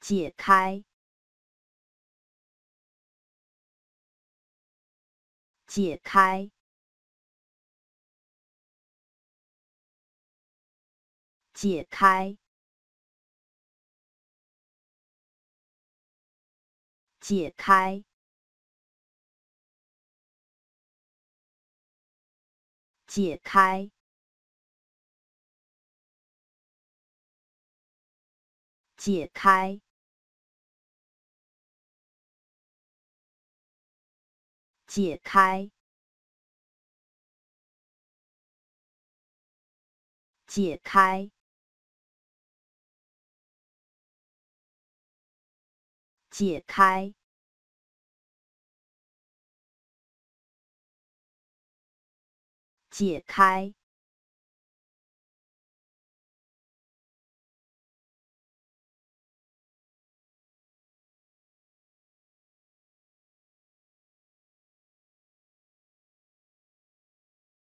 解开，解开，解开，解开，解开。解开，解开，解开，解开。